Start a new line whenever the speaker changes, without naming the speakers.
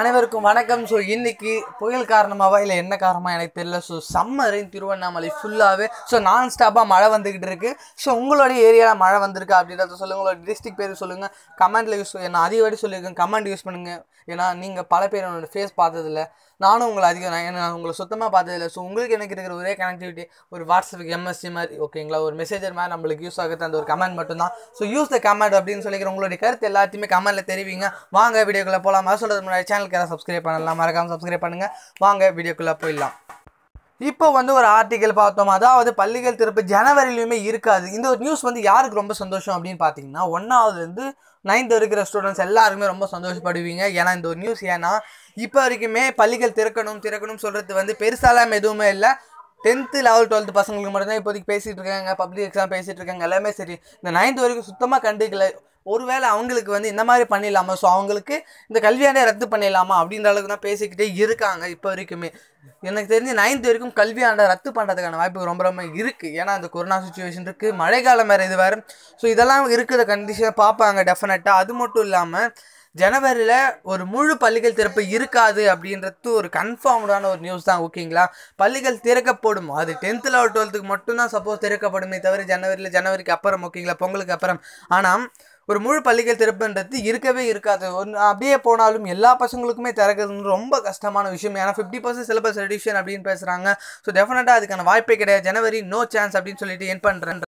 அனைவருக்கும் வணக்கம் ஸோ இன்றைக்கி புயல் காரணமாவா இல்லை என்ன காரணமாக எனக்கு தெரியல ஸோ சம்மரின் திருவண்ணாமலை ஃபுல்லாகவே ஸோ நான் ஸ்டாப்பாக மழை வந்துக்கிட்டு இருக்குது ஸோ உங்களுடைய ஏரியாவில் மழை வந்திருக்கா அப்படின்றத சொல்லுங்க உங்களோட டிஸ்ட்ரிக் பேர் சொல்லுங்கள் கமெண்ட்டில் யூஸ் நான் அதிக வாட்டி சொல்லியிருக்கேன் கமெண்ட் யூஸ் பண்ணுங்கள் ஏன்னா நீங்கள் பல பேர் என்னோட ஃபேஸ் பார்த்ததில்ல நானும் உங்களை அதிகம் நான் நான் உங்களை சுத்தமாக பார்த்ததில்ல ஸோ உங்களுக்கு எனக்கு இருக்கிற ஒரே கனெக்டிவிட்டி ஒரு வாட்ஸ்அப் எம்எஸ்சி மாதிரி ஓகேங்களா ஒரு மெசேஜர் மாதிரி நம்மளுக்கு யூஸ் ஆகுது அந்த ஒரு கமெண்ட் மட்டும்தான் ஸோ யூஸ் த கமெண்ட் அப்படின்னு சொல்லிக்கிற உங்களுடைய கருத்து எல்லாத்தையுமே கமெண்ட்டில் தெரிவிங்க வாங்க வீடியோக்குள்ளே போகலாம் சொல்கிறது முன்னாடி சேனல் சேனலுக்கு யாராவது சப்ஸ்கிரைப் பண்ணலாம் மறக்காமல் சப்ஸ்கிரைப் பண்ணுங்கள் வாங்க வீடியோக்குள்ளே போயிடலாம் இப்போ வந்து ஒரு ஆர்டிக்கல் பார்த்தோம் அதாவது பள்ளிகள் திறப்பு ஜனவரியிலுமே இருக்காது இந்த ஒரு நியூஸ் வந்து யாருக்கு ரொம்ப சந்தோஷம் அப்படின்னு பார்த்தீங்கன்னா ஒன்றாவதுலேருந்து நைன்த் இருக்கிற ஸ்டூடெண்ட்ஸ் எல்லாருமே ரொம்ப சந்தோஷப்படுவீங்க ஏன்னா இந்த ஒரு நியூஸ் ஏன்னா இப்போ வரைக்குமே பள்ளிகள் திறக்கணும் திறக்கணும் சொல்கிறது வந்து பெருசாலாம் எதுவுமே இல்லை டென்த்து லெவல் டுவெல்த்து பசங்களுக்கு மட்டும்தான் இப்போதைக்கு பேசிகிட்டு இருக்காங்க பப்ளிக் எக்ஸாம் பேசிகிட்டு இருக்காங்க எல்லாமே சரி இந்த நைன்த் வரைக்கும் சுத்தமாக கண்டுக்கல ஒருவேளை அவங்களுக்கு வந்து இந்த மாதிரி பண்ணிடலாமா ஸோ அவங்களுக்கு இந்த கல்வியாண்டே ரத்து பண்ணிடலாமா அப்படின்ற அளவுக்கு தான் பேசிக்கிட்டே இருக்காங்க இப்போ வரைக்குமே எனக்கு தெரிஞ்சு நைன்த் வரைக்கும் கல்வியாண்டை ரத்து பண்ணுறதுக்கான வாய்ப்பு ரொம்ப ரொம்ப இருக்குது ஏன்னா அந்த கொரோனா சுச்சுவேஷன் இருக்குது மழைக்காலம் வேறு இது வேறு ஸோ இதெல்லாம் இருக்கிற கண்டிஷனை பார்ப்பாங்க டெஃபினட்டாக அது மட்டும் இல்லாமல் ஜனவரியில் ஒரு முழு பள்ளிகள் திறப்பு இருக்காது அப்படின்றது ஒரு கன்ஃபார்ம்டான ஒரு நியூஸ் தான் ஓகேங்களா பள்ளிகள் திறக்கப்படும் அது டென்த்தில் ஒரு டுவெல்த்துக்கு மட்டும்தான் சப்போஸ் திறக்கப்படுமே தவிர ஜனவரியில் ஜனவரிக்கு அப்புறம் ஓகேங்களா பொங்கலுக்கு அப்புறம் ஆனால் ஒரு முழு பள்ளிகள் திறப்புன்றது இருக்கவே இருக்காது ஒன்று அப்படியே போனாலும் எல்லா பசங்களுக்குமே திறக்கிறது ரொம்ப கஷ்டமான விஷயம் ஏன்னா ஃபிஃப்டி பர்சன்ட் சிலபஸ் ரெடியூஷன் அப்படின்னு பேசுகிறாங்க ஸோ டெஃபினட்டாக அதுக்கான வாய்ப்பே கிடையாது ஜனவரி நோ சான்ஸ் அப்படின்னு சொல்லிட்டு என் பண்ணுறேன்